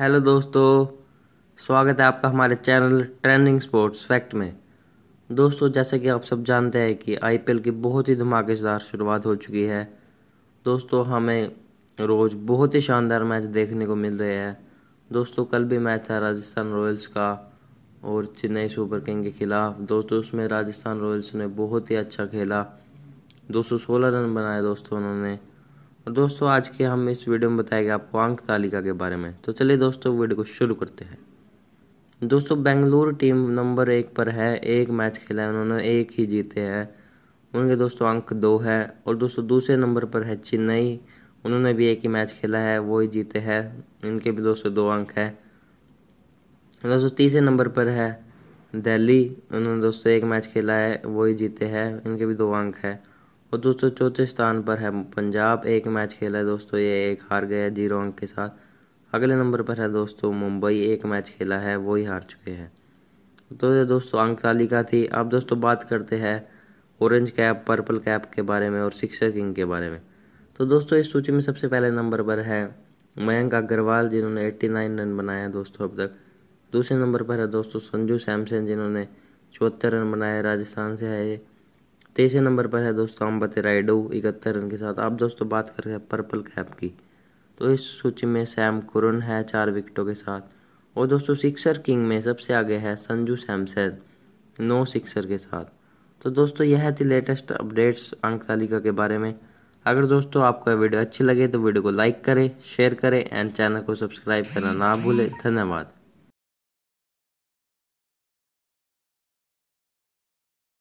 hello दोस्तों स्वागत है आपका हमारे चैनल ट्रेंडिंग स्पोर्ट्स फैक्ट में दोस्तों जैसे कि आप सब जानते हैं कि आईपीएल की बहुत ही धमाकेदार शुरुआत हो चुकी है दोस्तों हमें रोज़ बहुत ही शानदार मैच देखने को मिल रहे हैं दोस्तों कल भी मैच था राजस्थान रॉयल्स का और चेन्नई सुपर किंग के खिलाफ दोस्तों उसमें राजस्थान रॉयल्स ने बहुत ही अच्छा खेला दो सोलह रन बनाए दोस्तों उन्होंने और दोस्तों आज के हम इस वीडियो में बताएंगे आपको अंक तालिका के बारे में तो चलिए दोस्तों वीडियो को शुरू करते हैं दोस्तों बेंगलुरु टीम नंबर एक पर है एक मैच खेला है उन्होंने एक ही जीते हैं उनके दोस्तों अंक दो है और दोस्तों दूसरे नंबर पर है चेन्नई उन्होंने भी एक ही मैच खेला है वो ही जीते हैं इनके भी दोस्तों दो अंक है दोस्तों तीसरे नंबर पर है दिल्ली उन्होंने दोस्तों एक मैच खेला है वो ही जीते हैं इनके भी दो अंक है और दोस्तों चौथे स्थान पर है पंजाब एक मैच खेला है दोस्तों ये एक हार गया जीरो अंक के साथ अगले नंबर पर है दोस्तों मुंबई एक मैच खेला है वो ही हार चुके हैं तो ये दोस्तों अंक तालिका थी अब दोस्तों बात करते हैं ऑरेंज कैप पर्पल कैप के बारे में और सिक्सर किंग के बारे में तो दोस्तों इस सूची में सबसे पहले नंबर पर है मयंक अग्रवाल जिन्होंने 89 रन बनाए हैं दोस्तों अब तक दूसरे नंबर पर है दोस्तों संजू सैमसन जिन्होंने चौहत्तर रन बनाए राजस्थान से है ये तेईसवें नंबर पर है दोस्तों अम्बते राइडो इकहत्तर रन के साथ आप दोस्तों बात कर रहे हैं पर्पल कैप की तो इस सूची में सैम कुरन है चार विकेटों के साथ और दोस्तों सिक्सर किंग में सबसे आगे है संजू सैमसन नौ सिक्सर के साथ तो दोस्तों यह थी लेटेस्ट अपडेट्स अंक तालिका के बारे में अगर दोस्तों आपको वीडियो अच्छी लगे तो वीडियो को लाइक करें शेयर करें एंड चैनल को सब्सक्राइब करना ना भूलें धन्यवाद